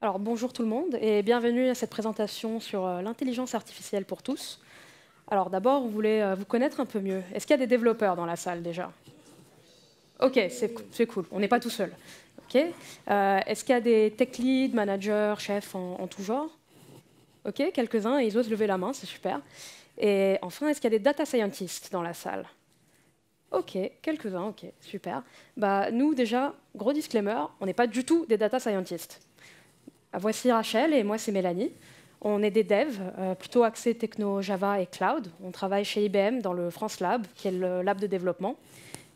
Alors bonjour tout le monde et bienvenue à cette présentation sur euh, l'intelligence artificielle pour tous. Alors d'abord, vous voulez euh, vous connaître un peu mieux. Est-ce qu'il y a des développeurs dans la salle déjà Ok, c'est cool, on n'est pas tout seul. Ok. Euh, est-ce qu'il y a des tech leads, managers, chefs en, tout genre Ok, quelques-uns, ils osent lever la main, c'est super. Et enfin, est-ce qu'il y a des data scientists dans la salle Ok, quelques-uns, ok, super. Bah, nous, déjà, gros disclaimer, on n'est pas du tout des data scientists. Ah, voici Rachel et moi c'est Mélanie. On est des devs, euh, plutôt axés techno Java et cloud. On travaille chez IBM dans le France Lab, qui est le lab de développement.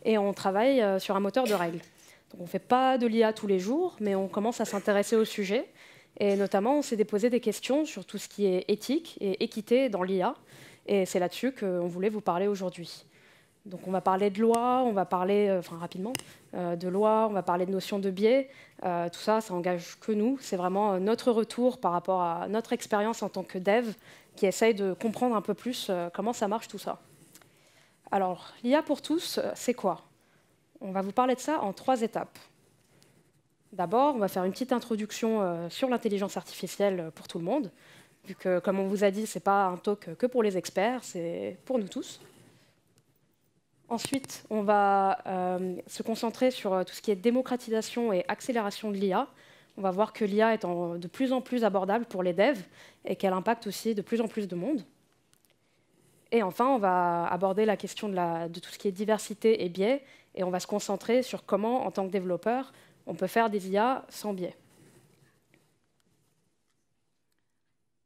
Et on travaille euh, sur un moteur de règles. on ne fait pas de l'IA tous les jours, mais on commence à s'intéresser au sujet. Et notamment, on s'est déposé des questions sur tout ce qui est éthique et équité dans l'IA. Et c'est là-dessus qu'on voulait vous parler aujourd'hui. Donc on va parler de loi, on va parler, euh, enfin rapidement, euh, de loi, on va parler de notion de biais. Euh, tout ça, ça engage que nous. C'est vraiment notre retour par rapport à notre expérience en tant que dev qui essaye de comprendre un peu plus comment ça marche tout ça. Alors, l'IA pour tous, c'est quoi On va vous parler de ça en trois étapes. D'abord, on va faire une petite introduction sur l'intelligence artificielle pour tout le monde, vu que, comme on vous a dit, ce n'est pas un talk que pour les experts, c'est pour nous tous. Ensuite, on va euh, se concentrer sur euh, tout ce qui est démocratisation et accélération de l'IA. On va voir que l'IA est de plus en plus abordable pour les devs et qu'elle impacte aussi de plus en plus de monde. Et enfin, on va aborder la question de, tout ce qui est diversité et biais et on va se concentrer sur comment, en tant que développeur, on peut faire des IA sans biais.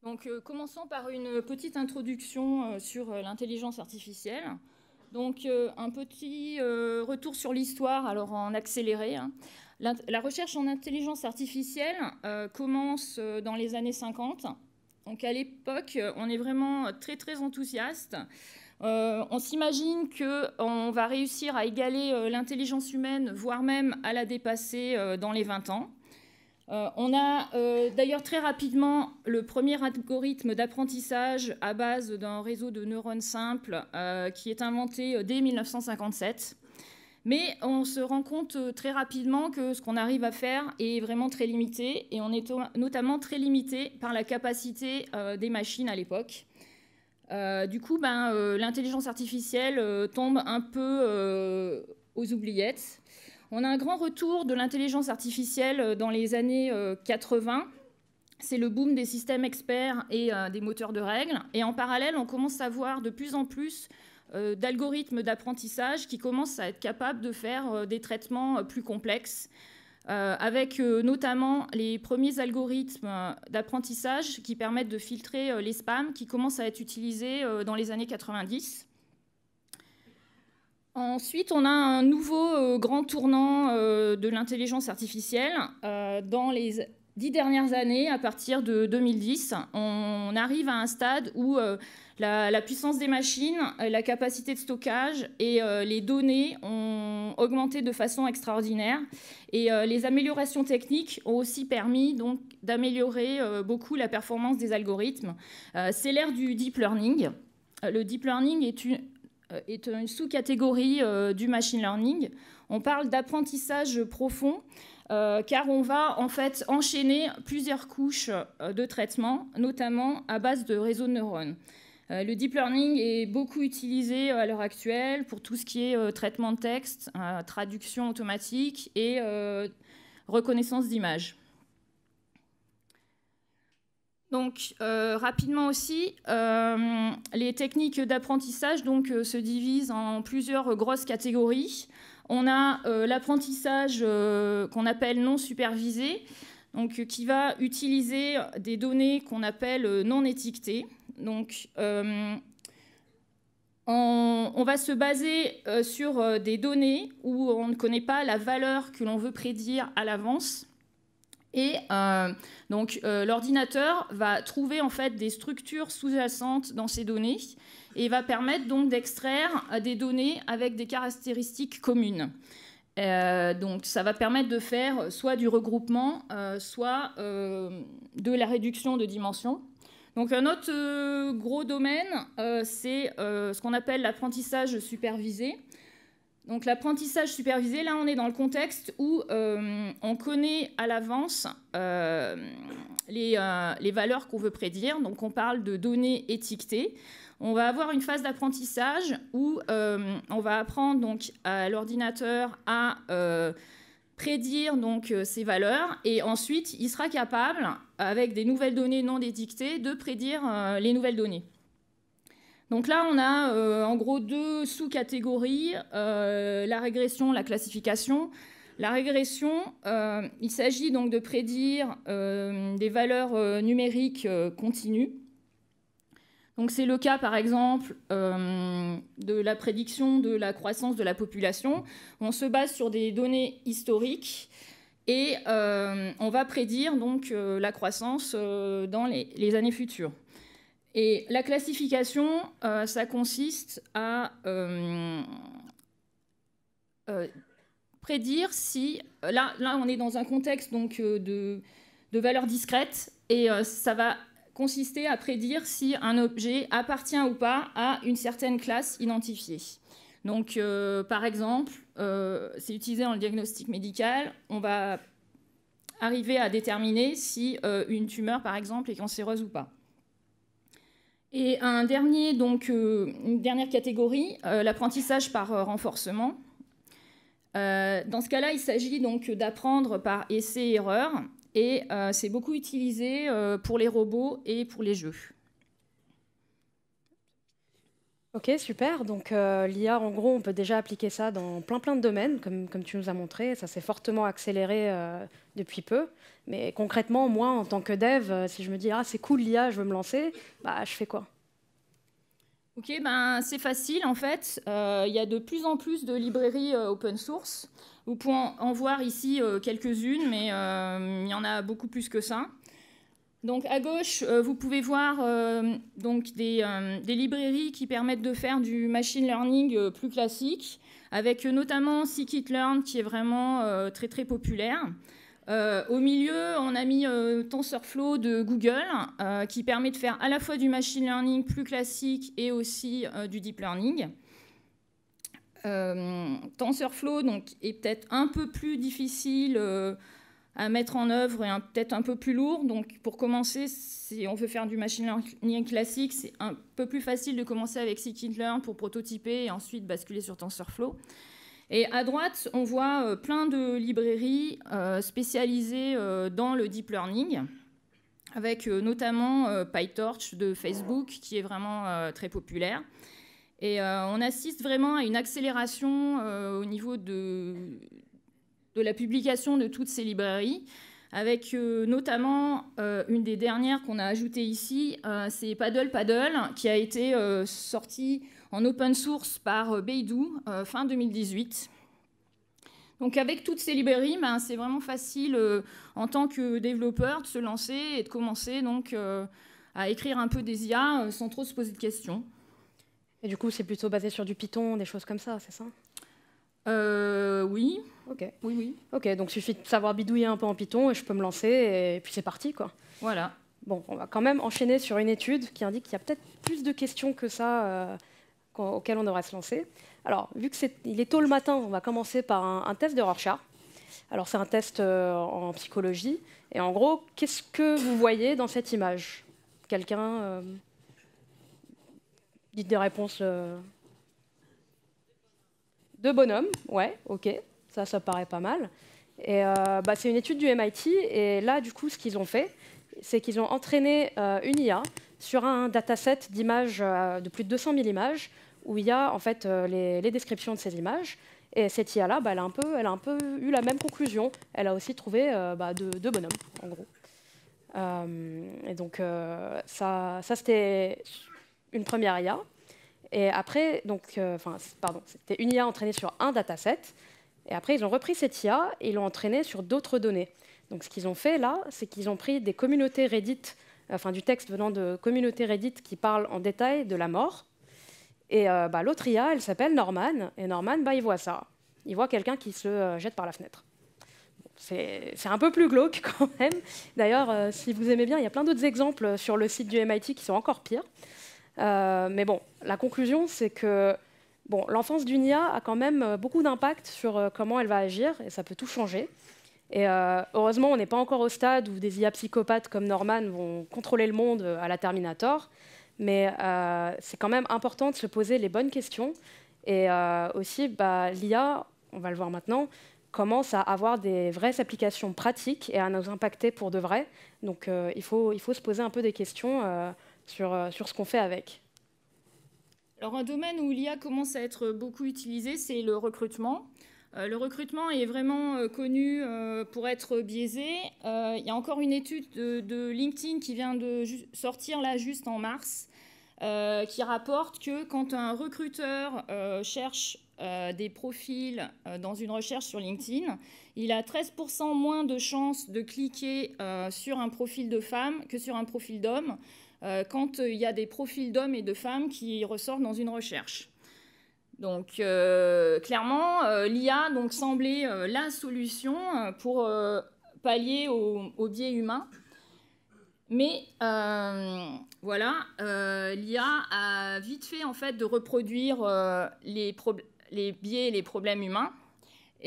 Donc, euh, commençons par une petite introduction sur l'intelligence artificielle. Donc euh, un petit euh, retour sur l'histoire, alors en accéléré. Hein. La, recherche en intelligence artificielle euh, commence dans les années 50. Donc à l'époque, on est vraiment très très enthousiaste. on s'imagine qu'on va réussir à égaler l'intelligence humaine, voire même à la dépasser dans les 20 ans. Euh, on a euh, d'ailleurs très rapidement le premier algorithme d'apprentissage à base d'un réseau de neurones simples euh, qui est inventé dès 1957. Mais on se rend compte très rapidement que ce qu'on arrive à faire est vraiment très limité et on est notamment très limité par la capacité des machines à l'époque. du coup, ben, l'intelligence artificielle tombe un peu aux oubliettes. On a un grand retour de l'intelligence artificielle euh, dans les années 80. Euh, C'est le boom des systèmes experts et euh, des moteurs de règles. Et en parallèle, on commence à voir de plus en plus d'algorithmes d'apprentissage qui commencent à être capables de faire des traitements plus complexes, avec notamment les premiers algorithmes d'apprentissage qui permettent de filtrer les spams qui commencent à être utilisés dans les années 90. Ensuite, on a un nouveau euh, grand tournant euh, de l'intelligence artificielle. Euh, dans les dix dernières années, à partir de 2010, on arrive à un stade où la, puissance des machines, la capacité de stockage et les données ont augmenté de façon extraordinaire. Et les améliorations techniques ont aussi permis donc d'améliorer beaucoup la performance des algorithmes. C'est l'ère du deep learning. Le deep learning est une, euh, est une sous-catégorie euh, du machine learning. On parle d'apprentissage profond. Euh, car on va en fait enchaîner plusieurs couches de traitement, notamment à base de réseaux de neurones. le deep learning est beaucoup utilisé à l'heure actuelle pour tout ce qui est traitement de texte, traduction automatique et reconnaissance d'images. Donc euh, rapidement aussi, euh, les techniques d'apprentissage euh, se divisent en plusieurs grosses catégories. On a l'apprentissage qu'on appelle non supervisé, qui va utiliser des données qu'on appelle non étiquetées. Donc on, va se baser sur des données où on ne connaît pas la valeur que l'on veut prédire à l'avance. Et euh, donc euh, l'ordinateur va trouver en fait des structures sous-jacentes dans ces données et va permettre donc d'extraire euh, des données avec des caractéristiques communes. donc ça va permettre de faire soit du regroupement, soit de la réduction de dimension. Donc un autre gros domaine, c'est ce qu'on appelle l'apprentissage supervisé. Donc l'apprentissage supervisé, là on est dans le contexte où euh, on connaît à l'avance euh, euh, les, valeurs qu'on veut prédire, donc on parle de données étiquetées. On va avoir une phase d'apprentissage où on va apprendre donc à l'ordinateur à prédire donc ces valeurs et ensuite il sera capable, avec des nouvelles données non étiquetées, de prédire les nouvelles données. Donc là, on a euh, en gros deux sous-catégories, euh, la régression, la classification. La régression, euh, il s'agit donc de prédire des valeurs numériques continues. Donc c'est le cas par exemple de la prédiction de la croissance de la population. On se base sur des données historiques et on va prédire donc la croissance dans les années futures. Et la classification, euh, ça consiste à euh, euh, prédire si... Là, là, on est dans un contexte donc, de, de valeurs discrètes, et ça va consister à prédire si un objet appartient ou pas à une certaine classe identifiée. Donc, par exemple, c'est utilisé dans le diagnostic médical, on va arriver à déterminer si une tumeur, par exemple, est cancéreuse ou pas. Et un dernier, donc, euh, une dernière catégorie, euh, l'apprentissage par euh, renforcement. dans ce cas-là, il s'agit donc d'apprendre par essai-erreur et c'est beaucoup utilisé pour les robots et pour les jeux. Ok, super. Donc euh, l'IA, en gros, on peut déjà appliquer ça dans plein plein de domaines, comme, comme tu nous as montré. Ça s'est fortement accéléré euh, depuis peu. Mais concrètement, moi, en tant que dev, euh, si je me dis ah c'est cool l'IA, je veux me lancer, bah je fais quoi Ok, ben c'est facile en fait. Il y a de plus en plus de librairies open source. Vous pouvez en voir ici quelques-unes, mais il y en a beaucoup plus que ça. Donc à gauche, euh, vous pouvez voir euh, donc euh, des, librairies qui permettent de faire du machine learning plus classique, avec notamment scikit-learn qui est vraiment très très populaire. au milieu, on a mis TensorFlow de Google qui permet de faire à la fois du machine learning plus classique et aussi du deep learning. TensorFlow donc, est peut-être un peu plus difficile à mettre en œuvre et peut-être un peu plus lourd. Donc pour commencer, si on veut faire du machine learning classique, c'est un peu plus facile de commencer avec scikit-learn pour prototyper et ensuite basculer sur TensorFlow. Et à droite, on voit euh, plein de librairies euh, spécialisées euh, dans le deep learning, avec notamment PyTorch de Facebook, qui est vraiment très populaire. Et on assiste vraiment à une accélération au niveau de, de la publication de toutes ces librairies, avec euh, notamment euh, une des dernières qu'on a ajoutée ici, euh, c'est Paddle Paddle, qui a été sorti en open source par Beidou fin 2018. Donc avec toutes ces librairies, ben, c'est vraiment facile en tant que développeur de se lancer et de commencer donc, à écrire un peu des IA sans trop se poser de questions. Et du coup, c'est plutôt basé sur du Python, des choses comme ça, c'est ça Oui ok. Oui, oui. Ok, donc suffit de savoir bidouiller un peu en Python et je peux me lancer et puis c'est parti, quoi. Voilà. Bon, on va quand même enchaîner sur une étude qui indique qu'il y a peut-être plus de questions que ça euh, auxquelles on devrait se lancer. Alors, vu que est, il est tôt le matin, on va commencer par un, test de Rorschach. Alors, c'est un test euh, en psychologie. Et en gros, qu'est-ce que vous voyez dans cette image Quelqu'un dit euh, Dites des réponses. Deux bonhommes, ouais, ok. Ça, ça paraît pas mal. Et euh, bah, c'est une étude du MIT. Et là, du coup, ce qu'ils ont fait, c'est qu'ils ont entraîné euh, une IA sur un dataset d'images euh, de plus de 200 000 images, où il y a en fait les, descriptions de ces images. Et cette IA-là, bah, elle, a un peu, elle a un peu eu la même conclusion. Elle a aussi trouvé bah, deux, bonhommes, en gros. et donc, ça, ça c'était une première IA. Et après, donc, pardon, c'était une IA entraînée sur un dataset. Et après, ils ont repris cette IA et l'ont entraînée sur d'autres données. Donc ce qu'ils ont fait là, c'est qu'ils ont pris des communautés Reddit, enfin du texte venant de communautés Reddit qui parlent en détail de la mort. Et euh, bah, l'autre IA, elle s'appelle Norman. Et Norman, bah, il voit ça. Il voit quelqu'un qui se euh, jette par la fenêtre. C'est un peu plus glauque quand même. D'ailleurs, euh, si vous aimez bien, il y a plein d'autres exemples sur le site du MIT qui sont encore pires. mais bon, la conclusion, c'est que l'enfance d'une IA a quand même euh, beaucoup d'impact sur euh, comment elle va agir et ça peut tout changer. Euh, heureusement, on n'est pas encore au stade où des IA psychopathes comme Norman vont contrôler le monde à la Terminator, mais c'est quand même important de se poser les bonnes questions. Et aussi, bah, l'IA, on va le voir maintenant, commence à avoir des vraies applications pratiques et à nous impacter pour de vrai. Donc il faut, se poser un peu des questions sur ce qu'on fait avec. Alors un domaine où l'IA commence à être beaucoup utilisé, c'est le recrutement. Euh, le recrutement est vraiment euh, connu euh, pour être biaisé. Il y a encore une étude de, de LinkedIn qui vient de sortir là juste en mars, qui rapporte que quand un recruteur cherche des profils dans une recherche sur LinkedIn, il a 13% moins de chances de cliquer sur un profil de femme que sur un profil d'homme. Euh, quand euh, il y a des profils d'hommes et de femmes qui ressortent dans une recherche. Donc euh, clairement, l'IA donc semblait la solution pour pallier au, biais humain. Mais voilà, l'IA a vite fait en fait de reproduire les biais et les problèmes humains.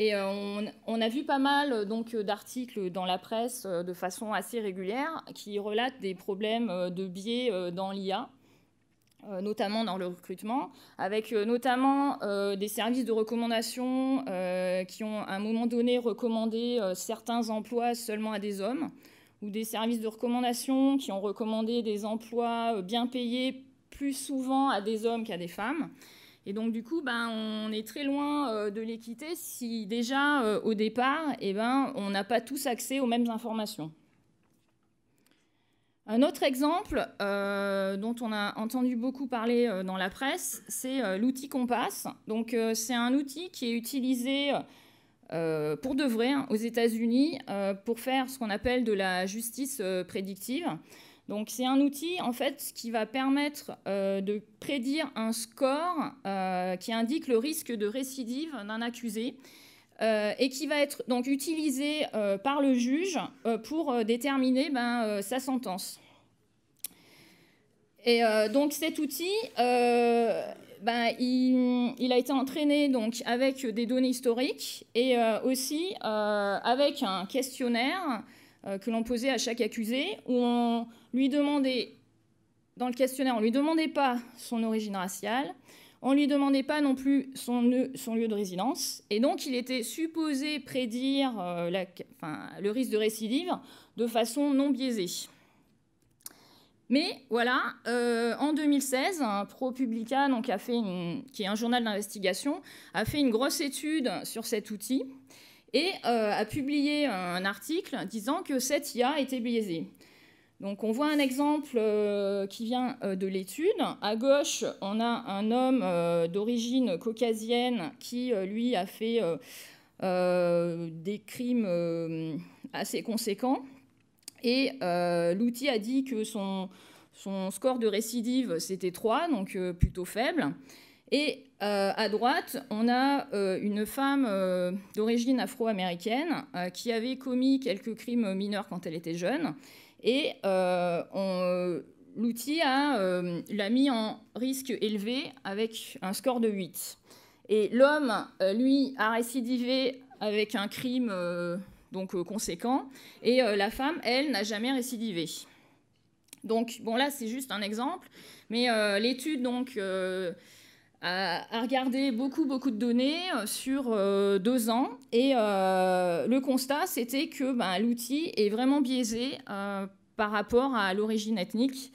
Et euh, on, a vu pas mal euh, donc euh, d'articles dans la presse de façon assez régulière qui relatent des problèmes de biais dans l'IA notamment dans le recrutement, avec notamment des services de recommandation qui ont à un moment donné recommandé certains emplois seulement à des hommes, ou des services de recommandation qui ont recommandé des emplois bien payés plus souvent à des hommes qu'à des femmes. Et donc, du coup, ben, on est très loin euh, de l'équité si déjà, euh, au départ, eh ben, on n'a pas tous accès aux mêmes informations. Un autre exemple euh, dont on a entendu beaucoup parler dans la presse, c'est l'outil Compass. Donc, c'est un outil qui est utilisé pour de vrai hein, aux États-Unis pour faire ce qu'on appelle de la justice prédictive. Donc c'est un outil en fait qui va permettre euh, de prédire un score euh, qui indique le risque de récidive d'un accusé euh, et qui va être donc utilisé par le juge pour déterminer ben, sa sentence. Et donc cet outil, ben, a été entraîné donc avec des données historiques et aussi avec un questionnaire euh, que l'on posait à chaque accusé, où on lui demandait, dans le questionnaire, on ne lui demandait pas son origine raciale, on ne lui demandait pas non plus son, lieu de résidence, et donc il était supposé prédire euh, le risque de récidive de façon non biaisée. Mais voilà, euh, en 2016, ProPublica, donc, qui est un journal d'investigation, a fait une grosse étude sur cet outil et euh, a publié un article disant que cette IA était biaisée. Donc on voit un exemple euh, qui vient euh, de l'étude. À gauche, on a un homme d'origine caucasienne qui, lui, a fait des crimes assez conséquents. Et l'outil a dit que son, son score de récidive, c'était 3, donc plutôt faible. Et euh, à droite, on a euh, une femme euh, d'origine afro-américaine qui avait commis quelques crimes mineurs quand elle était jeune. Et l'outil l'a mis en risque élevé avec un score de 8. Et l'homme, lui, a récidivé avec un crime donc conséquent. Et la femme, elle, n'a jamais récidivé. Donc, bon, là, c'est juste un exemple. Mais l'étude, donc a regardé beaucoup, beaucoup de données euh, sur euh, deux ans. Et euh, le constat, c'était que ben, l'outil est vraiment biaisé par rapport à l'origine ethnique.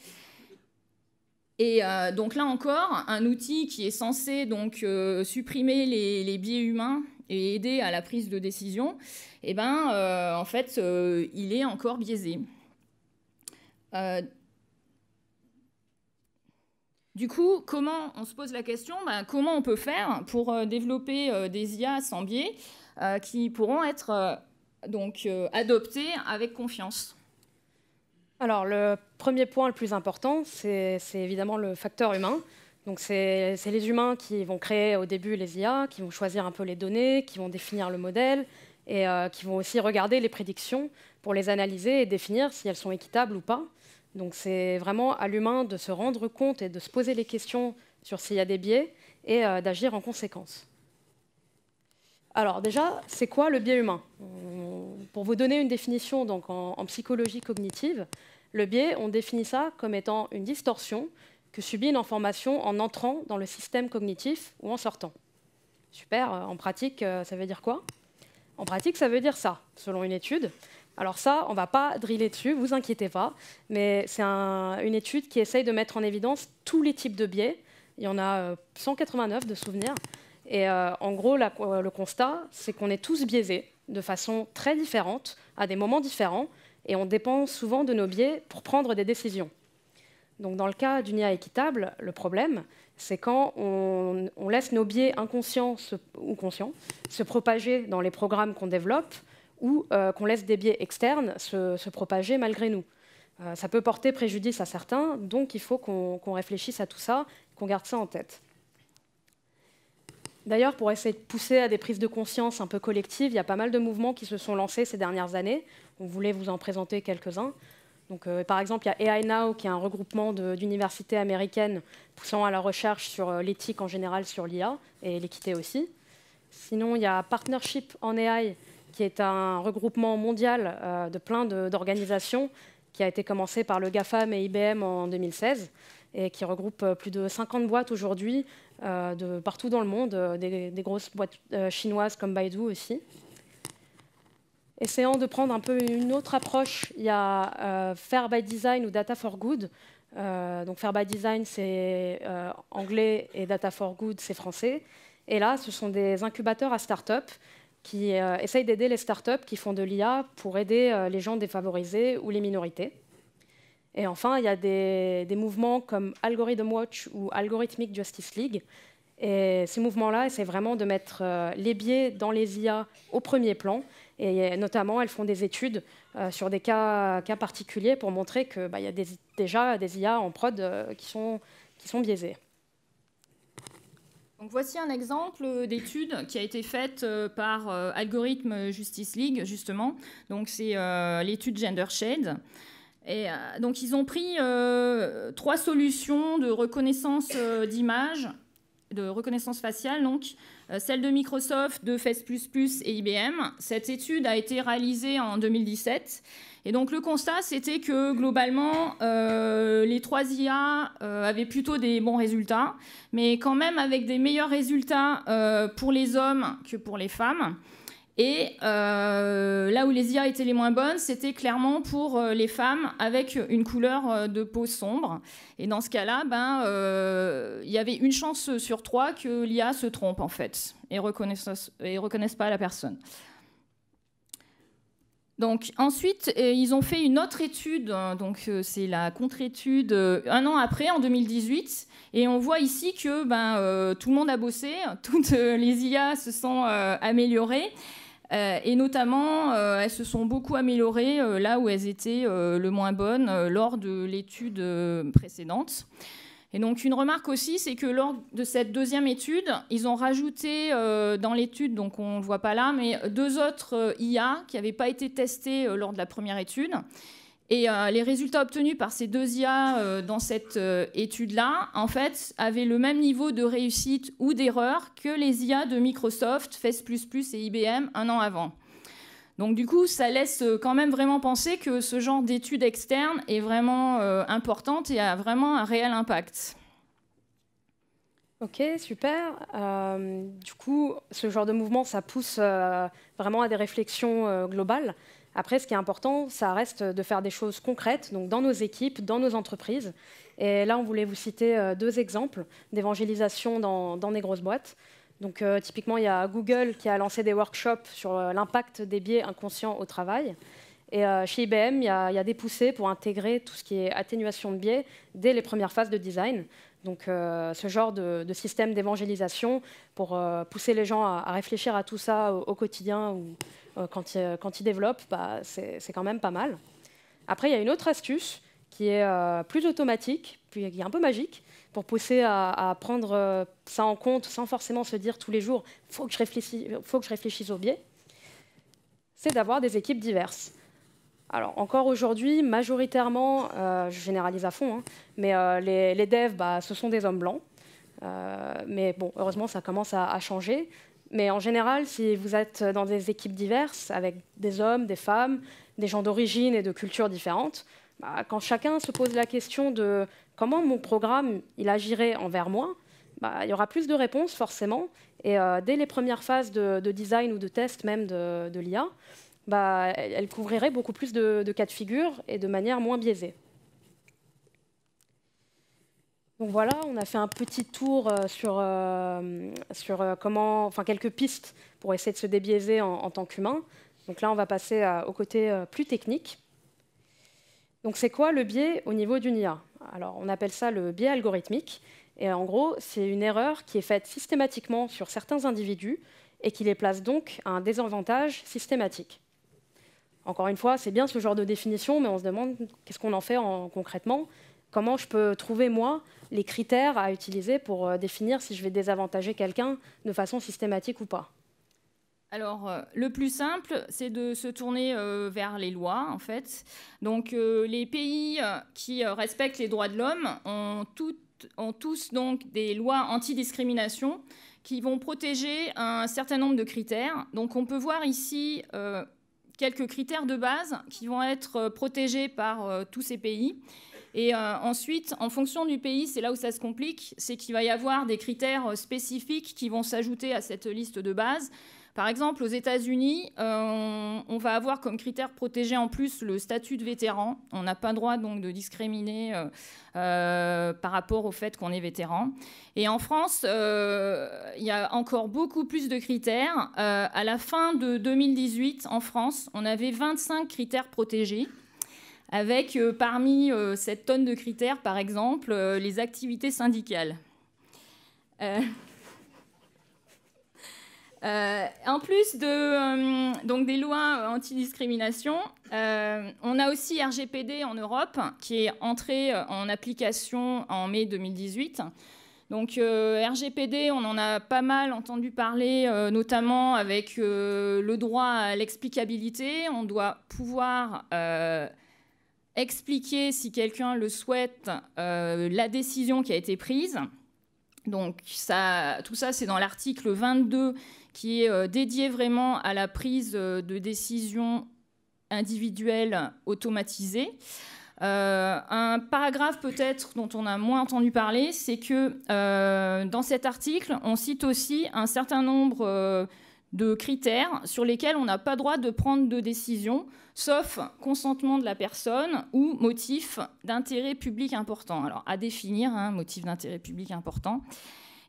Et donc là encore, un outil qui est censé donc, supprimer les, biais humains et aider à la prise de décision, eh ben, en fait, il est encore biaisé. Du coup, comment on se pose la question ben, Comment on peut faire pour euh, développer euh, des IA sans biais euh, qui pourront être donc adoptées avec confiance Alors, le premier point le plus important, c'est évidemment le facteur humain. Donc, c'est les humains qui vont créer au début les IA, qui vont choisir un peu les données, qui vont définir le modèle et qui vont aussi regarder les prédictions pour les analyser et définir si elles sont équitables ou pas. Donc c'est vraiment à l'humain de se rendre compte et de se poser les questions sur s'il y a des biais et euh, d'agir en conséquence. Alors déjà, c'est quoi le biais humain Pour vous donner une définition en, psychologie cognitive, le biais, on définit ça comme étant une distorsion que subit une information en entrant dans le système cognitif ou en sortant. Super, euh, en pratique, euh, ça veut dire quoi En pratique, ça veut dire ça. Selon une étude, alors ça, on ne va pas driller dessus, vous inquiétez pas, mais c'est une étude qui essaye de mettre en évidence tous les types de biais. Il y en a 189 euh, de souvenirs. Et euh, en gros, euh, le constat, c'est qu'on est tous biaisés de façon très différente, à des moments différents, et on dépend souvent de nos biais pour prendre des décisions. Donc dans le cas d'une IA équitable, le problème, c'est quand on, laisse nos biais inconscients ou conscients se propager dans les programmes qu'on développe ou euh, qu'on laisse des biais externes se, propager malgré nous. Euh, ça peut porter préjudice à certains, donc il faut qu'on réfléchisse à tout ça, qu'on garde ça en tête. D'ailleurs, pour essayer de pousser à des prises de conscience un peu collectives, il y a pas mal de mouvements qui se sont lancés ces dernières années. On voulait vous en présenter quelques-uns. Euh, par exemple, il y a AI Now, qui est un regroupement d'universités américaines poussant à la recherche sur l'éthique en général sur l'IA et l'équité aussi. Sinon, il y a Partnership en AI, qui est un regroupement mondial euh, de plein d'organisations qui a été commencé par le GAFAM et IBM en 2016 et qui regroupe euh, plus de 50 boîtes aujourd'hui euh, de partout dans le monde, des, grosses boîtes chinoises comme Baidu aussi. Essayant de prendre un peu une autre approche, il y a Fair by Design ou Data for Good. donc Fair by Design, c'est anglais et Data for Good, c'est français. Et là, ce sont des incubateurs à start-up qui euh, essayent d'aider les startups qui font de l'IA pour aider euh, les gens défavorisés ou les minorités. Et enfin, il y a des, mouvements comme Algorithm Watch ou Algorithmic Justice League. Et ces mouvements-là, essaient vraiment de mettre euh, les biais dans les IA au premier plan. Et notamment, elles font des études sur des cas, cas, particuliers pour montrer qu'il bah, y a déjà des IA en prod qui sont, qui sont biaisées. Donc voici un exemple d'étude qui a été faite euh, par euh, Algorithme Justice League, justement. Donc c'est euh, l'étude Gender Shade. Et donc ils ont pris trois solutions de reconnaissance d'images de reconnaissance faciale, donc euh, celle de Microsoft, de Face++ et IBM. Cette étude a été réalisée en 2017. Et donc le constat, c'était que globalement, euh, les trois IA euh, avaient plutôt des bons résultats, mais quand même avec des meilleurs résultats pour les hommes que pour les femmes. Et euh, là où les IA étaient les moins bonnes, c'était clairement pour euh, les femmes avec une couleur euh, de peau sombre. Et dans ce cas-là, ben, il y avait une chance sur trois que l'IA se trompe en fait et reconnaisse, et reconnaisse pas la personne. Donc ensuite, ils ont fait une autre étude, hein, donc c'est la contre-étude un an après, en 2018, et on voit ici que ben, tout le monde a bossé, toutes les IA se sont améliorées. Euh, et notamment, euh, elles se sont beaucoup améliorées euh, là où elles étaient le moins bonnes lors de l'étude précédente. Et donc une remarque aussi, c'est que lors de cette deuxième étude, ils ont rajouté dans l'étude, donc on ne le voit pas là, mais deux autres IA qui n'avaient pas été testées lors de la première étude et euh, les résultats obtenus par ces deux IA euh, dans cette euh, étude-là, en fait, avaient le même niveau de réussite ou d'erreur que les IA de Microsoft, FACE++ et IBM un an avant. Donc du coup, ça laisse quand même vraiment penser que ce genre d'étude externe est vraiment importante et a vraiment un réel impact. Ok, super. du coup, ce genre de mouvement, ça pousse vraiment à des réflexions globales. Après, ce qui est important, ça reste de faire des choses concrètes, donc dans nos équipes, dans nos entreprises. Et là, on voulait vous citer euh, deux exemples d'évangélisation dans, dans, des grosses boîtes. Donc, euh, typiquement, il y a Google qui a lancé des workshops sur euh, l'impact des biais inconscients au travail. Et chez IBM, il y, a, des poussées pour intégrer tout ce qui est atténuation de biais dès les premières phases de design. Donc, ce genre de, système d'évangélisation pour pousser les gens à, réfléchir à tout ça au quotidien ou, euh, quand, il, quand développe, bah, c'est quand même pas mal. Après, il y a une autre astuce qui est euh, plus automatique, puis qui est un peu magique, pour pousser à, prendre euh, ça en compte sans forcément se dire tous les jours faut que je réfléchisse, faut que je réfléchisse au biais. C'est d'avoir des équipes diverses. Alors encore aujourd'hui, majoritairement, je généralise à fond, hein, mais les, devs, bah, ce sont des hommes blancs. mais bon, heureusement, ça commence à changer. Mais en général, si vous êtes dans des équipes diverses, avec des hommes, des femmes, des gens d'origine et de cultures différentes, bah, quand chacun se pose la question de comment mon programme il agirait envers moi, bah, il y aura plus de réponses forcément. Et euh, dès les premières phases de, design ou de test même de, l'IA, bah, elle couvrirait beaucoup plus de cas de figure et de manière moins biaisée. Donc voilà, on a fait un petit tour euh, sur, euh, euh, comment, enfin quelques pistes pour essayer de se débiaiser en, tant qu'humain. Donc là, on va passer au côté plus technique. Donc c'est quoi le biais au niveau d'une IA Alors on appelle ça le biais algorithmique. Et en gros, c'est une erreur qui est faite systématiquement sur certains individus et qui les place donc à un désavantage systématique. Encore une fois, c'est bien ce genre de définition, mais on se demande qu'est-ce qu'on en fait en, concrètement Comment je peux trouver, moi, les critères à utiliser pour euh, définir si je vais désavantager quelqu'un de façon systématique ou pas alors, euh, le plus simple, c'est de se tourner euh, vers les lois, en fait. Donc, les pays qui respectent les droits de l'homme ont, ont, tous donc des lois antidiscrimination qui vont protéger un certain nombre de critères. Donc, on peut voir ici quelques critères de base qui vont être protégés par tous ces pays. Et euh, ensuite, en fonction du pays, c'est là où ça se complique, c'est qu'il va y avoir des critères euh, spécifiques qui vont s'ajouter à cette liste de base. Par exemple, aux États-Unis, euh, on, va avoir comme critère protégé en plus le statut de vétéran. On n'a pas droit donc de discriminer par rapport au fait qu'on est vétéran. Et en France, il y a encore beaucoup plus de critères. à la fin de 2018, en France, on avait 25 critères protégés avec euh, parmi euh, cette tonne de critères, par exemple, euh, les activités syndicales. en plus de, donc des lois antidiscrimination, on a aussi RGPD en Europe qui est entré en application en mai 2018. Donc RGPD, on en a pas mal entendu parler, notamment avec le droit à l'explicabilité. On doit pouvoir expliquer, si quelqu'un le souhaite, euh, la décision qui a été prise. Donc tout ça, c'est dans l'article 22 qui est euh, dédié vraiment à la prise euh, de décision individuelle automatisée. un paragraphe peut-être dont on a moins entendu parler, c'est que dans cet article, on cite aussi un certain nombre de critères sur lesquels on n'a pas droit de prendre de décision, sauf consentement de la personne ou motif d'intérêt public important. Alors, à définir, un hein, motif d'intérêt public important.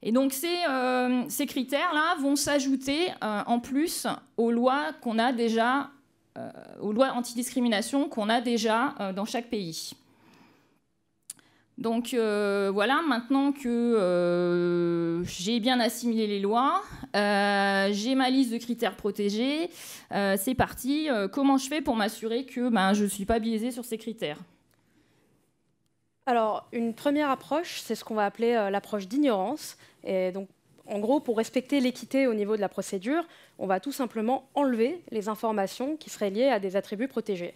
Et donc, ces, euh, critères-là vont s'ajouter euh, en plus aux lois qu'on a déjà, euh, aux lois antidiscrimination qu'on a déjà dans chaque pays. Donc euh, voilà, maintenant que euh, j'ai bien assimilé les lois, euh, j'ai ma liste de critères protégés, c'est parti. comment je fais pour m'assurer que ben, je ne suis pas biaisée sur ces critères Alors, une première approche, c'est ce qu'on va appeler l'approche d'ignorance. donc, en gros, pour respecter l'équité au niveau de la procédure, on va tout simplement enlever les informations qui seraient liées à des attributs protégés.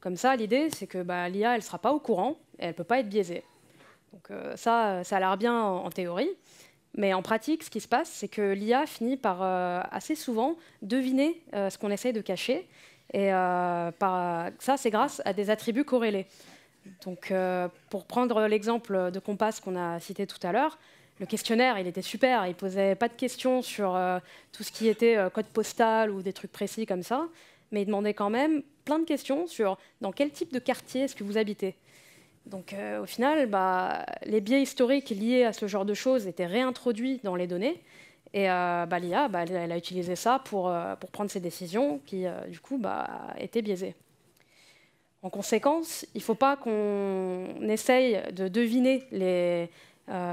Comme ça, l'idée, c'est que bah, l'IA, elle ne sera pas au courant et elle ne peut pas être biaisée. Donc euh, ça, euh, ça a l'air bien en, théorie. Mais en pratique, ce qui se passe, c'est que l'IA finit par euh, assez souvent deviner ce qu'on essaie de cacher. Et ça, c'est grâce à des attributs corrélés. Donc, pour prendre l'exemple de Compass qu'on a cité tout à l'heure, le questionnaire, il était super. Il posait pas de questions sur tout ce qui était code postal ou des trucs précis comme ça, mais il demandait quand même plein de questions sur dans quel type de quartier est-ce que vous habitez. Donc euh, au final, bah, les biais historiques liés à ce genre de choses étaient réintroduits dans les données. Et euh, bah, l'IA, bah, elle, a utilisé ça pour, euh, prendre ses décisions qui, du coup, étaient biaisées. En conséquence, il ne faut pas qu'on essaye de deviner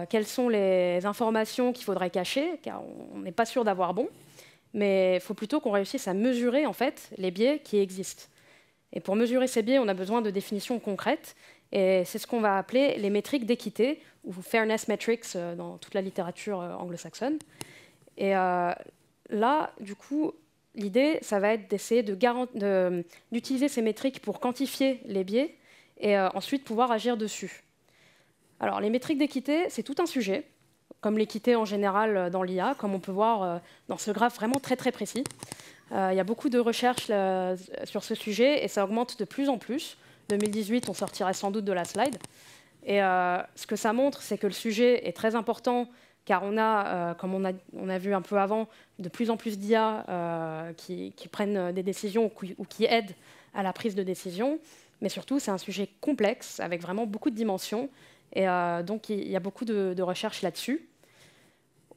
quelles sont les informations qu'il faudrait cacher, car on n'est pas sûr d'avoir bon. Mais il faut plutôt qu'on réussisse à mesurer en les biais qui existent. Et pour mesurer ces biais, on a besoin de définitions concrètes et c'est ce qu'on va appeler les métriques d'équité, ou fairness metrics euh, dans toute la littérature euh, anglo-saxonne. Et euh, là, du coup, l'idée, ça va être d'essayer d'utiliser ces métriques pour quantifier les biais et ensuite pouvoir agir dessus. Alors, les métriques d'équité, c'est tout un sujet, comme l'équité en général dans l'IA, comme on peut voir dans ce graphe vraiment très très précis. Il y a beaucoup de recherches sur ce sujet et ça augmente de plus en plus. 2018, on sortirait sans doute de la slide. Et euh, ce que ça montre, c'est que le sujet est très important, car on a, euh, comme on a, vu un peu avant, de plus en plus d'IA euh, qui, prennent des décisions ou qui, aident à la prise de décision. Mais surtout, c'est un sujet complexe, avec vraiment beaucoup de dimensions. Et donc, il y a beaucoup de, recherches là-dessus.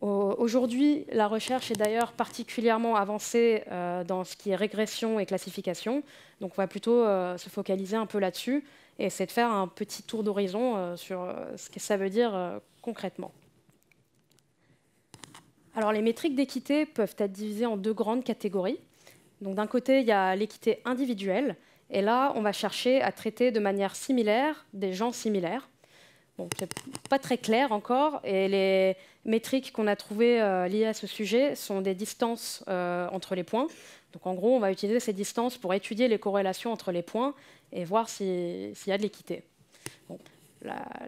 Aujourd'hui, la recherche est d'ailleurs particulièrement avancée euh, dans ce qui est régression et classification. Donc on va plutôt euh, se focaliser un peu là-dessus et essayer de faire un petit tour d'horizon euh, sur ce que ça veut dire concrètement. Alors les métriques d'équité peuvent être divisées en deux grandes catégories. Donc d'un côté, il y a l'équité individuelle et là, on va chercher à traiter de manière similaire des gens similaires. Bon, c'est pas très clair encore, et les métriques qu'on a trouvées euh, liées à ce sujet sont des distances euh, entre les points. Donc en gros, on va utiliser ces distances pour étudier les corrélations entre les points et voir s'il y a de l'équité. Bon.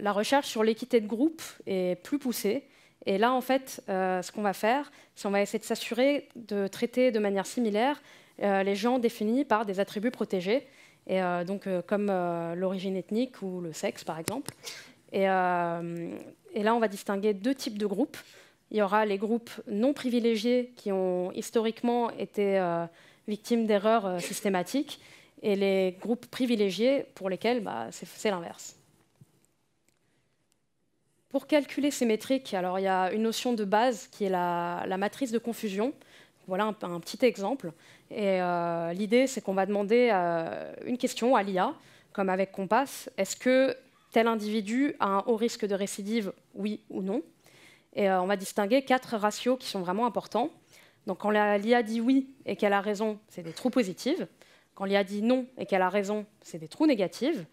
La, recherche sur l'équité de groupe est plus poussée, et là, en fait, euh, ce qu'on va faire, c'est qu'on va essayer de s'assurer de traiter de manière similaire les gens définis par des attributs protégés, et, donc, comme l'origine ethnique ou le sexe, par exemple. Euh, et, là, on va distinguer deux types de groupes. Il y aura les groupes non privilégiés qui ont historiquement été euh, victimes d'erreurs euh, systématiques et les groupes privilégiés pour lesquels bah, c'est l'inverse. Pour calculer ces métriques, alors, il y a une notion de base qui est la, matrice de confusion. Voilà un, petit exemple. Et l'idée, c'est qu'on va demander une question à l'IA, comme avec Compass. Est-ce que tel individu a un haut risque de récidive, oui ou non. Et euh, on va distinguer quatre ratios qui sont vraiment importants. Donc quand l'IA dit oui et qu'elle a raison, c'est des trous positifs. Quand l'IA dit non et qu'elle a raison, c'est des trous négatifs.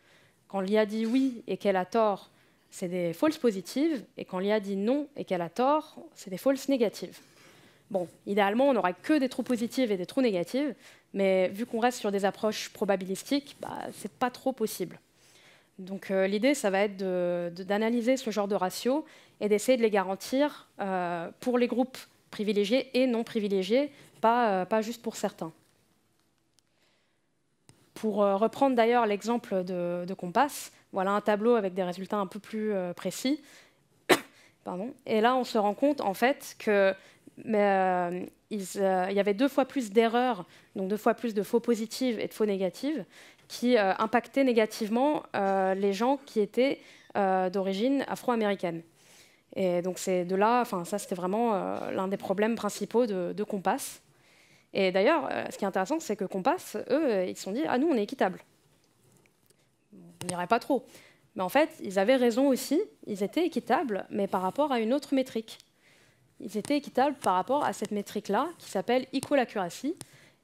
Quand l'IA dit oui et qu'elle a tort, c'est des false positives. Et quand l'IA dit non et qu'elle a tort, c'est des false négatives. Bon, idéalement, on n'aura que des trous positifs et des trous négatifs, mais vu qu'on reste sur des approches probabilistiques, bah, ce n'est pas trop possible. Donc euh, l'idée, ça va être d'analyser ce genre de ratios et d'essayer de les garantir euh, pour les groupes privilégiés et non privilégiés, pas, euh, juste pour certains. Pour reprendre d'ailleurs l'exemple de, de, Compass, voilà un tableau avec des résultats un peu plus précis. Et là, on se rend compte en fait que y avait deux fois plus d'erreurs, donc deux fois plus de faux positives et de faux négatives, qui impactaient euh, impactait négativement euh, les gens qui étaient euh, d'origine afro-américaine. Et donc c'est de là, enfin ça c'était vraiment l'un des problèmes principaux de, de Compass. Et d'ailleurs, ce qui est intéressant, c'est que Compass, eux, ils se sont dit ah nous on est équitable. On n'irait pas trop. Mais en fait, ils avaient raison aussi. Ils étaient équitables, mais par rapport à une autre métrique. Ils étaient équitables par rapport à cette métrique-là qui s'appelle equal accuracy.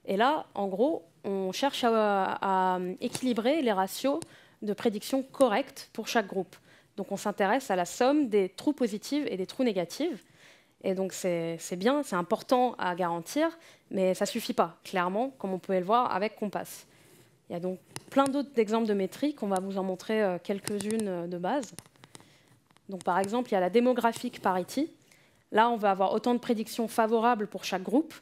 Et là, en gros, on cherche à, équilibrer les ratios de prédictions correctes pour chaque groupe. Donc on s'intéresse à la somme des trous positifs et des trous négatifs. Et donc c'est bien, c'est important à garantir, mais ça ne suffit pas, clairement, comme on pouvait le voir avec Compass. Il y a donc plein d'autres exemples de métriques, on va vous en montrer euh, quelques-unes euh, de base. Donc par exemple, il y a la démographique parity. Là, on va avoir autant de prédictions favorables pour chaque groupe,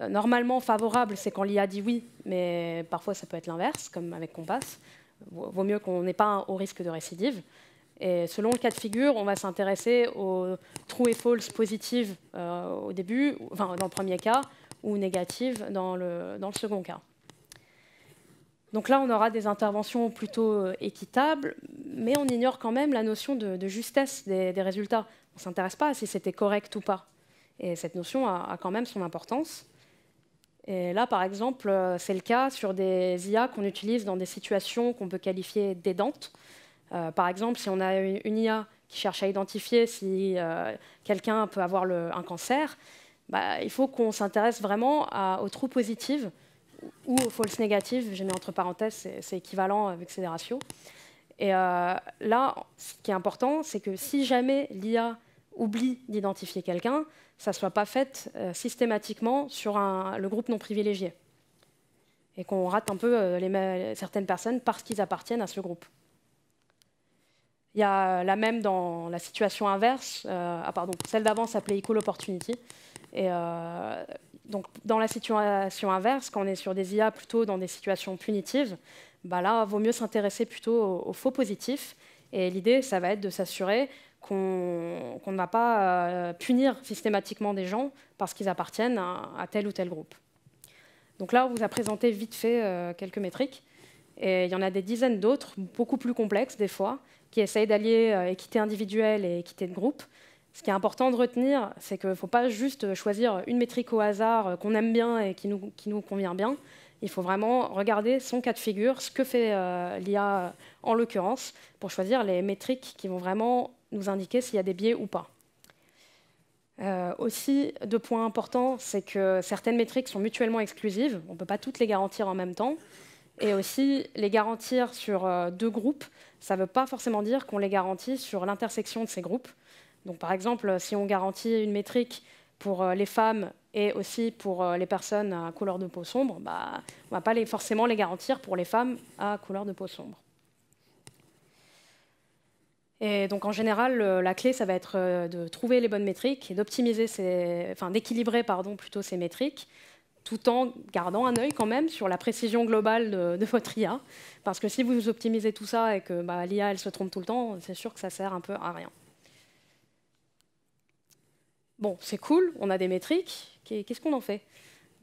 euh, normalement favorable, c'est quand l'IA dit oui, mais parfois ça peut être l'inverse, comme avec Compass. Vaut mieux qu'on n'ait pas au risque de récidive. Et selon le cas de figure, on va s'intéresser aux true et false positives euh, au début, enfin, dans le premier cas, ou négatives dans le, dans le second cas. Donc là, on aura des interventions plutôt euh, équitables, mais on ignore quand même la notion de, justesse des, résultats. On ne s'intéresse pas à si c'était correct ou pas. Et cette notion a quand même son importance. Et là, par exemple, euh, c'est le cas sur des IA qu'on utilise dans des situations qu'on peut qualifier d'aidantes. Euh, par exemple, si on a une, IA qui cherche à identifier si euh, quelqu'un peut avoir un cancer, bah, il faut qu'on s'intéresse vraiment aux trous positifs ou aux false négatives. J'ai mis entre parenthèses, c'est équivalent avec ces ratios. Et là, ce qui est important, c'est que si jamais l'IA oublie d'identifier quelqu'un, ça ne soit pas faite euh, systématiquement sur le groupe non privilégié. Et qu'on rate un peu euh, les, certaines personnes parce qu'ils appartiennent à ce groupe. Il y a la même dans la situation inverse. Euh, ah, pardon, celle d'avant s'appelait Equal Opportunity. Et euh, donc, dans la situation inverse, quand on est sur des IA plutôt dans des situations punitives, bah là, vaut mieux s'intéresser plutôt aux, faux positifs. Et l'idée, ça va être de s'assurer qu'on ne va pas euh, punir systématiquement des gens parce qu'ils appartiennent à, tel ou tel groupe. Donc là, on vous a présenté vite fait euh, quelques métriques, et il y en a des dizaines d'autres, beaucoup plus complexes des fois, qui essayent d'allier euh, équité individuelle et équité de groupe. Ce qui est important de retenir, c'est qu'il ne faut pas juste choisir une métrique au hasard qu'on aime bien et qui nous, qui nous convient bien. Il faut vraiment regarder son cas de figure, ce que fait l'IA en l'occurrence, pour choisir les métriques qui vont vraiment nous indiquer s'il y a des biais ou pas. Euh, aussi, deux points importants, c'est que certaines métriques sont mutuellement exclusives. On ne peut pas toutes les garantir en même temps. Et aussi, les garantir sur euh, deux groupes, ça ne veut pas forcément dire qu'on les garantit sur l'intersection de ces groupes. Donc, par exemple, si on garantit une métrique pour euh, les femmes et aussi pour les personnes à couleur de peau sombre, bah, on ne va pas forcément les garantir pour les femmes à couleur de peau sombre. Et donc en général, la clé, ça va être euh, de trouver les bonnes métriques et d'optimiser, d'équilibrer pardon plutôt ces métriques, tout en gardant un œil quand même sur la précision globale de, votre IA, parce que si vous optimisez tout ça et que bah, l'IA elle se trompe tout le temps, c'est sûr que ça sert un peu à rien. Bon, c'est cool, on a des métriques. Qu'est-ce qu'on en fait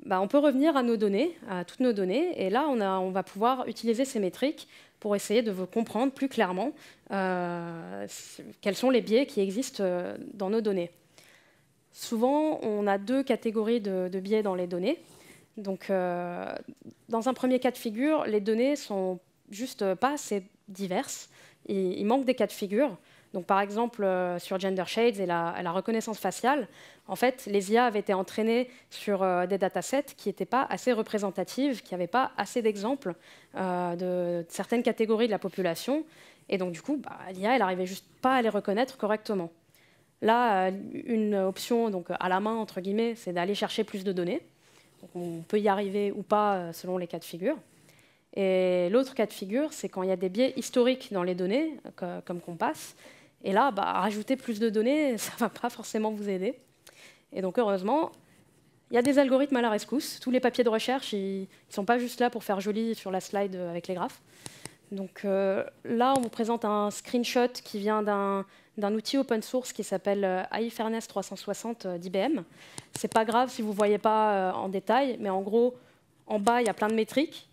bah, on peut revenir à nos données, à toutes nos données, et là, on, va pouvoir utiliser ces métriques pour essayer de vous comprendre plus clairement euh, quels sont les biais qui existent euh, dans nos données. Souvent, on a deux catégories de, biais dans les données. Donc, euh, dans un premier cas de figure, les données sont juste pas assez diverses. il manque des cas de figure donc, par exemple, euh, sur Gender Shades et la, reconnaissance faciale, en fait, les IA avaient été entraînées sur euh, des datasets qui n'étaient pas assez représentatives, qui n'avaient pas assez d'exemples euh, de certaines catégories de la population. Et donc, du coup, bah, l'IA, elle n'arrivait juste pas à les reconnaître correctement. Là, une option donc, à la main, entre guillemets, c'est d'aller chercher plus de données. on peut y arriver ou pas selon les cas de figure. Et l'autre cas de figure, c'est quand il y a des biais historiques dans les données, comme qu'on passe, et là, bah, rajouter plus de données, ça ne va pas forcément vous aider. Et donc, heureusement, il y a des algorithmes à la rescousse. Tous les papiers de recherche, ils ne sont pas juste là pour faire joli sur la slide avec les graphes. Donc euh, là, on vous présente un screenshot qui vient d'un outil open source qui s'appelle AI 360 d'IBM. C'est pas grave si vous ne voyez pas euh, en détail, mais en gros, en bas, il y a plein de métriques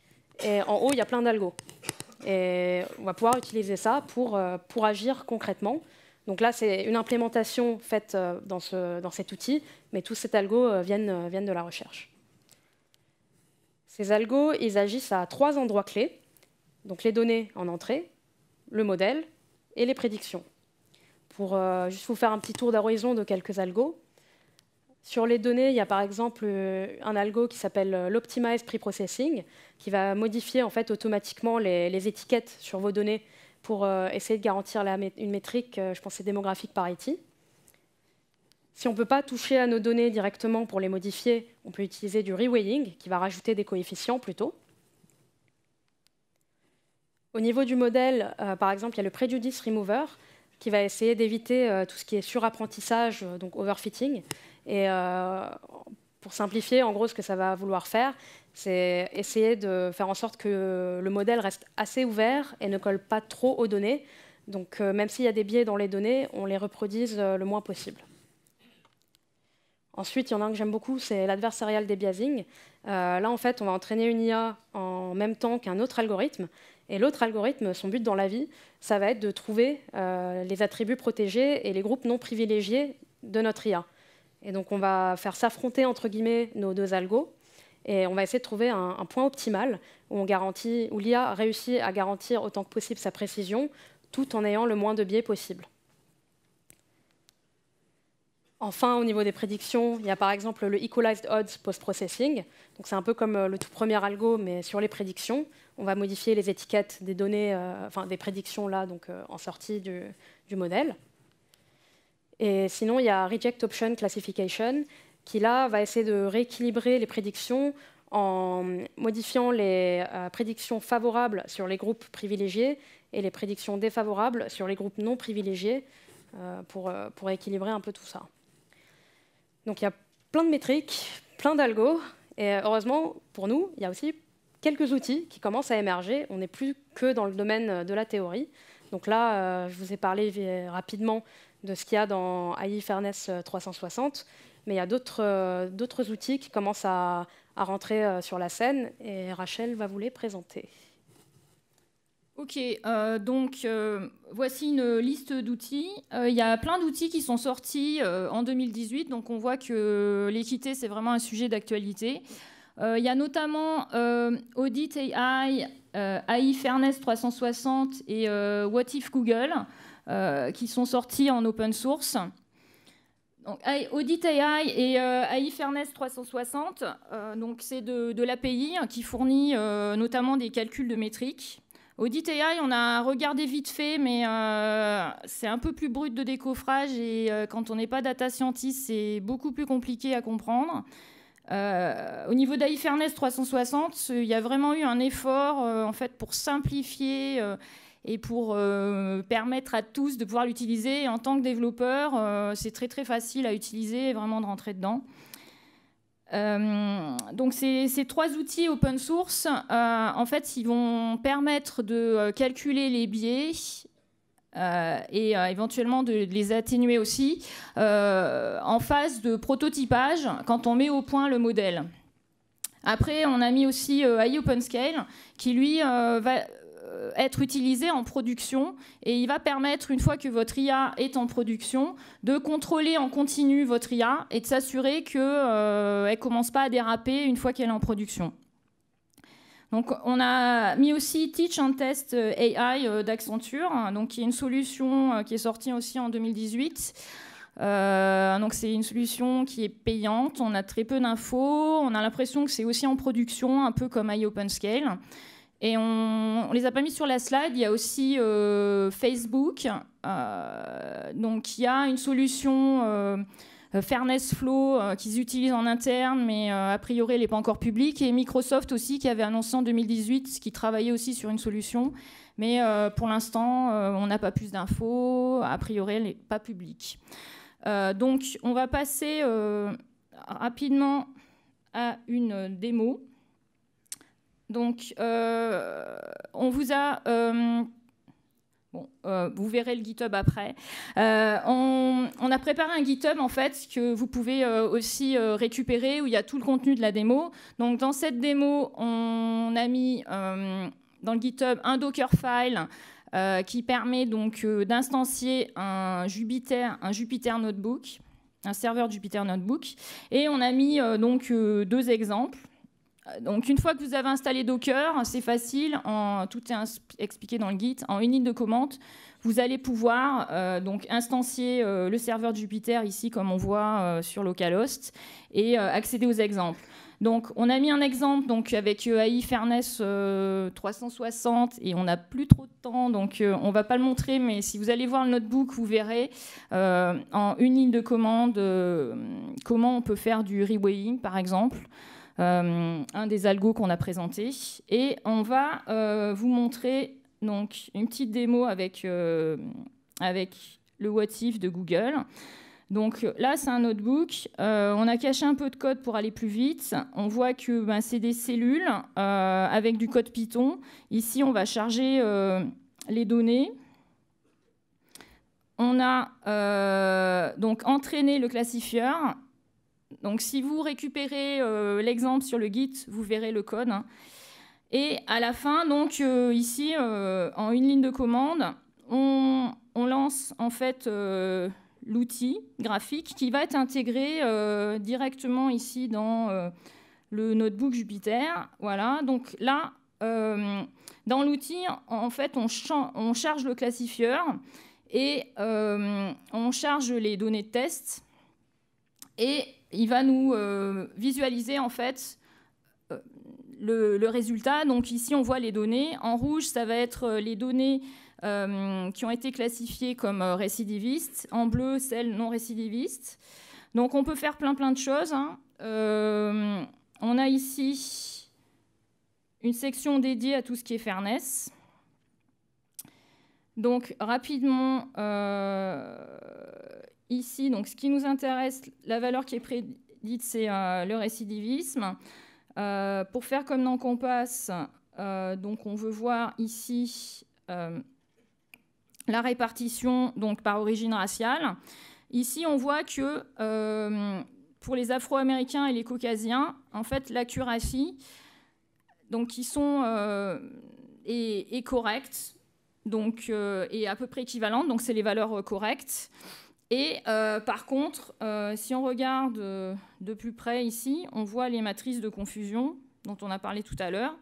et en haut, il y a plein d'algos. Et on va pouvoir utiliser ça euh, pour, agir concrètement. Donc là, c'est une implémentation faite euh, dans, cet outil, mais tous ces algos euh, viennent, de la recherche. Ces algos, ils agissent à trois endroits clés. Donc les données en entrée, le modèle et les prédictions. Pour juste vous faire un petit tour d'horizon de quelques algos, sur les données, il y a par exemple euh, un algo qui s'appelle euh, l'Optimize Preprocessing, qui va modifier en fait automatiquement les, étiquettes sur vos données pour euh, essayer de garantir une métrique, je pense démographique parity. Si on ne peut pas toucher à nos données directement pour les modifier, on peut utiliser du reweighing, qui va rajouter des coefficients plutôt. Au niveau du modèle, par exemple, il y a le prejudice remover, qui va essayer d'éviter euh, tout ce qui est surapprentissage, euh, donc overfitting. Et euh, pour simplifier, en gros, ce que ça va vouloir faire, c'est essayer de faire en sorte que le modèle reste assez ouvert et ne colle pas trop aux données. Donc même s'il y a des biais dans les données, on les reproduise le moins possible. Ensuite, il y en a un que j'aime beaucoup, c'est l'adversarial debiasing. Euh, là, en fait, on va entraîner une IA en même temps qu'un autre algorithme. Et l'autre algorithme, son but dans la vie, ça va être de trouver euh, les attributs protégés et les groupes non privilégiés de notre IA. Et donc on va faire s'affronter entre guillemets nos deux algos et on va essayer de trouver un, point optimal où où l'IA réussit à garantir autant que possible sa précision tout en ayant le moins de biais possible. Enfin, au niveau des prédictions, il y a par exemple le Equalized Odds Post-Processing. C'est un peu comme euh, le tout premier algo, mais sur les prédictions on va modifier les étiquettes des données, euh, enfin des prédictions là, donc euh, en sortie du, modèle. Et sinon, il y a Reject Option Classification, qui là va essayer de rééquilibrer les prédictions en modifiant les euh, prédictions favorables sur les groupes privilégiés et les prédictions défavorables sur les groupes non privilégiés pour, pour équilibrer un peu tout ça. Donc il y a plein de métriques, plein d'algos, et heureusement pour nous, il y a aussi quelques outils qui commencent à émerger. On n'est plus que dans le domaine euh, de la théorie. Donc là, euh, je vous ai parlé euh, rapidement de ce qu'il y a dans AI Fairness 360, mais il y a d'autres outils qui commencent à, rentrer sur la scène et Rachel va vous les présenter. Ok, donc voici une liste d'outils. Il y a plein d'outils qui sont sortis en 2018, donc on voit que l'équité, c'est vraiment un sujet d'actualité. Euh, il y a notamment euh, Audit AI, euh, AI Fairness 360 et What If Google qui sont sortis en open source. Audit AI et AI Fairness 360, donc c'est de, de l'API qui fournit notamment des calculs de métriques. Audit AI, on a regardé vite fait, mais c'est un peu plus brut de décoffrage et quand on n'est pas data scientist, c'est beaucoup plus compliqué à comprendre. Euh, au niveau d'AIFairness 360, il y a vraiment eu un effort euh, en fait pour simplifier euh, et pour permettre à tous de pouvoir l'utiliser. En tant que développeur, c'est très très facile à utiliser et vraiment de rentrer dedans. donc ces, ces, trois outils open source, en fait, ils vont permettre de calculer les biais, euh, et euh, éventuellement de, les atténuer aussi euh, en phase de prototypage quand on met au point le modèle. Après, on a mis aussi AI qui lui va être utilisé en production et il va permettre, une fois que votre IA est en production, de contrôler en continu votre IA et de s'assurer qu'elle ne commence pas à déraper une fois qu'elle est en production on a mis aussi Teach un Test euh, AI euh, d'Accenture, hein, donc qui est une solution euh, qui est sortie aussi en 2018. donc c'est une solution qui est payante, on a très peu d'infos, on a l'impression que c'est aussi en production, un peu comme iOpenScale. Et on, ne les a pas mis sur la slide. Il y a aussi Facebook, euh, donc il a une solution euh, Fairness Flow euh, qu'ils utilisent en interne, mais euh, a priori elle n'est pas encore publique, et Microsoft aussi qui avait annoncé en 2018 qui travaillait aussi sur une solution, mais pour l'instant on n'a pas plus d'infos, a priori elle n'est pas publique. donc on va passer rapidement à une démo. Donc, on vous a euh, vous verrez le GitHub après. Euh, on, a préparé un GitHub en fait que vous pouvez euh, aussi récupérer où il y a tout le contenu de la démo. Donc dans cette démo, on a mis dans le GitHub un Dockerfile qui permet donc d'instancier un Jupyter, un Jupyter Notebook, un serveur Jupyter Notebook, et on a mis donc deux exemples euh, donc une fois que vous avez installé Docker, c'est facile, en, tout est expliqué dans le Git, en une ligne de commande, vous allez pouvoir euh, donc instancier euh, le serveur Jupyter ici comme on voit sur localhost et accéder aux exemples. Donc on a mis un exemple donc avec AI Fairness 360 et on n'a plus trop de temps donc on va pas le montrer mais si vous allez voir le notebook vous verrez en une ligne de commande comment on peut faire du reweighing par exemple. Euh, un des algos qu'on a présenté. Et on va euh, vous montrer donc une petite démo avec, euh, avec le What de Google. Donc là, c'est un notebook. on a caché un peu de code pour aller plus vite. On voit que ben, c'est des cellules avec du code Python. Ici, on va charger les données. On a donc entraîné le classifieur donc si vous récupérez euh, l'exemple sur le Git, vous verrez le code. Hein. Et à la fin, donc euh, ici, euh, en une ligne de commande, on, lance en fait l'outil graphique qui va être intégré directement ici dans le notebook Jupyter. Voilà, donc là, dans l'outil, en fait, on, on, charge le classifieur et on charge les données de test. Et il va nous euh, visualiser en fait euh, le, résultat. Donc ici, on voit les données. En rouge, ça va être euh, les données qui ont été classifiées comme récidivistes. En bleu, celles non récidivistes. Donc on peut faire plein plein de choses. Hein. on a ici une section dédiée à tout ce qui est fairness. Donc rapidement, ici, donc, ce qui nous intéresse, la valeur qui est prédite, c'est euh, le récidivisme. Euh, pour faire comme dans Compass, euh, donc, on veut voir ici la répartition donc, par origine raciale. Ici, on voit que pour les Afro-Américains et les Caucasiens, en fait, l'accuracy, donc, sont est, correcte, donc est à peu près équivalente, donc c'est les valeurs correctes. Et euh, par contre, euh, si on regarde euh, de plus près ici, on voit les matrices de confusion dont on a parlé tout à l'heure.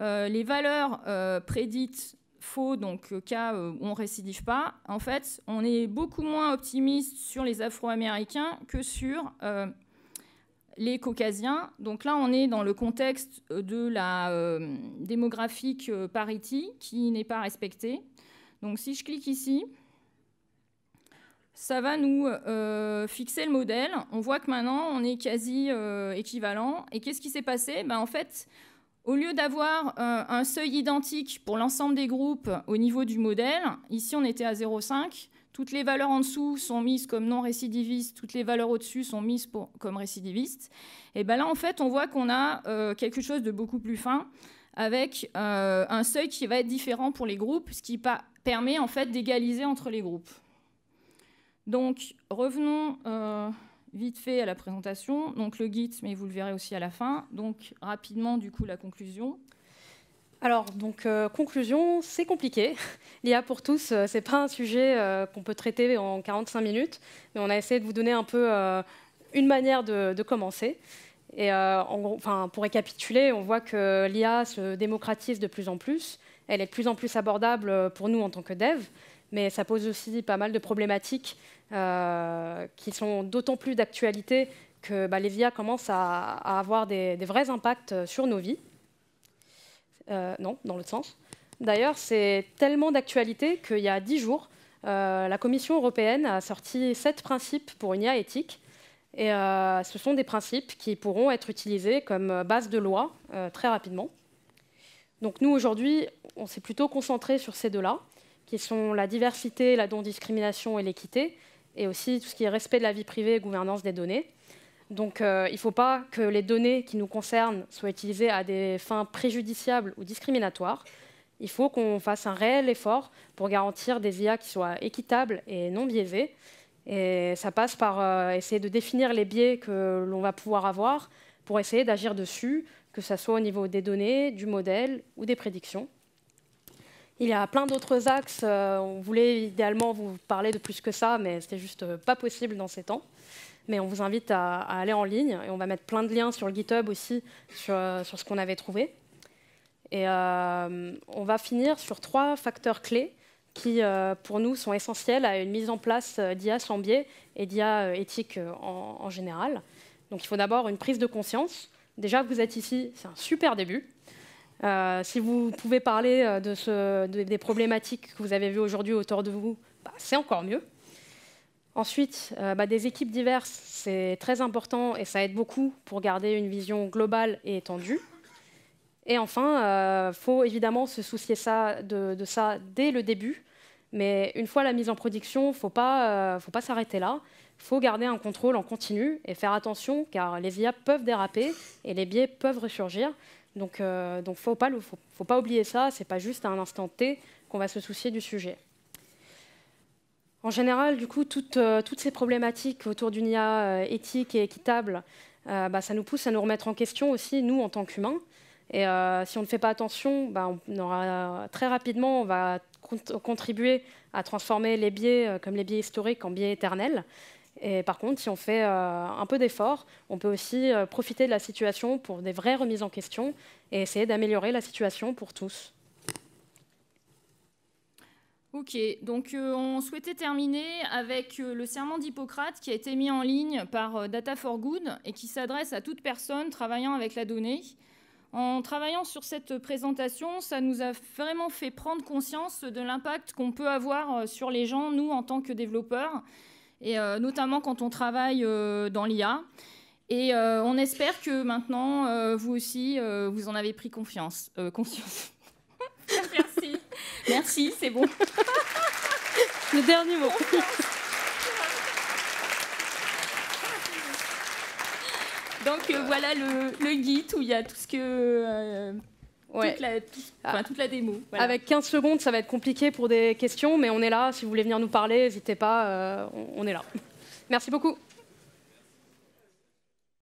les valeurs prédites faux, donc cas où on récidive pas, en fait, on est beaucoup moins optimiste sur les Afro-Américains que sur les Caucasiens. Donc là, on est dans le contexte de la démographique parity qui n'est pas respectée. Donc si je clique ici, ça va nous euh, fixer le modèle. On voit que maintenant, on est quasi euh, équivalent. Et qu'est-ce qui s'est passé ben, En fait, au lieu d'avoir euh, un seuil identique pour l'ensemble des groupes au niveau du modèle, ici on était à 0,5. Toutes les valeurs en dessous sont mises comme non récidivistes, toutes les valeurs au-dessus sont mises comme récidivistes. Et bien là, en fait, on voit qu'on a quelque chose de beaucoup plus fin, avec un seuil qui va être différent pour les groupes, ce qui permet en fait d'égaliser entre les groupes. Donc, revenons euh, vite fait à la présentation. Donc, le guide, mais vous le verrez aussi à la fin. Donc, rapidement, du coup, la conclusion. Alors, donc, euh, conclusion, c'est compliqué. L'IA pour tous, euh, ce n'est pas un sujet qu'on peut traiter en 45 minutes, mais on a essayé de vous donner un peu une manière de, commencer. Et enfin, pour récapituler, on voit que l'IA se démocratise de plus en plus. Elle est de plus en plus abordable pour nous en tant que dev, mais ça pose aussi pas mal de problématiques euh, qui sont d'autant plus d'actualité que bah, les IA commencent à, avoir des, vrais impacts sur nos vies. Euh, non, dans l'autre sens. D'ailleurs, c'est tellement d'actualité qu'il y a dix jours, euh, la Commission européenne a sorti sept principes pour une IA éthique. Et ce sont des principes qui pourront être utilisés comme base de loi très rapidement. Donc nous, aujourd'hui, on s'est plutôt concentré sur ces deux-là, qui sont la diversité, la non-discrimination et l'équité, et aussi tout ce qui est respect de la vie privée et gouvernance des données. Donc euh, il ne faut pas que les données qui nous concernent soient utilisées à des fins préjudiciables ou discriminatoires. Il faut qu'on fasse un réel effort pour garantir des IA qui soient équitables et non biaisées. Et ça passe par euh, essayer de définir les biais que l'on va pouvoir avoir pour essayer d'agir dessus, que ce soit au niveau des données, du modèle ou des prédictions. Il y a plein d'autres axes. Euh, on voulait idéalement vous parler de plus que ça, mais c'était juste euh, pas possible dans ces temps. Mais on vous invite à, aller en ligne et on va mettre plein de liens sur le GitHub aussi sur, euh, ce qu'on avait trouvé. Et on va finir sur trois facteurs clés qui, pour nous, sont essentiels à une mise en place d'IA sans biais et d'IA éthique en, en général. Donc il faut d'abord une prise de conscience. Déjà, vous êtes ici, c'est un super début. Euh, si vous pouvez parler euh, de des problématiques que vous avez vues aujourd'hui autour de vous, bah, c'est encore mieux. Ensuite, euh, bah, des équipes diverses, c'est très important et ça aide beaucoup pour garder une vision globale et étendue. Et enfin, il faut évidemment se soucier ça, de, ça dès le début. Mais une fois la mise en production, il ne faut pas s'arrêter là faut garder un contrôle en continu et faire attention car les IA peuvent déraper et les biais peuvent ressurgir. Donc, il euh, donc faut pas, oublier ça. ce n'est pas juste à un instant T qu'on va se soucier du sujet. En général, du coup, toutes, euh, ces problématiques autour d'une IA euh, éthique et équitable, bah, ça nous pousse à nous remettre en question aussi, nous, en tant qu'humains. Et si on ne fait pas attention, bah, très rapidement, on va contribuer à transformer les biais, comme les biais historiques, en biais éternels. Et par contre, si on fait euh, un peu d'efforts, on peut aussi euh, profiter de la situation pour des vraies remises en question et essayer d'améliorer la situation pour tous. Ok, donc euh, on souhaitait terminer avec le serment d'Hippocrate qui a été mis en ligne par Data for Good et qui s'adresse à toute personne travaillant avec la donnée. En travaillant sur cette présentation, ça nous a vraiment fait prendre conscience de l'impact qu'on peut avoir sur les gens, nous, en tant que développeurs, et euh, notamment quand on travaille euh, dans l'IA. Et euh, on espère que maintenant, vous aussi, vous en avez pris confiance. conscience. Merci. Merci, c'est bon. Le dernier mot. Donc voilà le, guide où il y a tout ce que toute, la, démo. Avec 15 secondes, ça va être compliqué pour des questions, mais on est là. Si vous voulez venir nous parler, n'hésitez pas, euh, on est là. Merci beaucoup.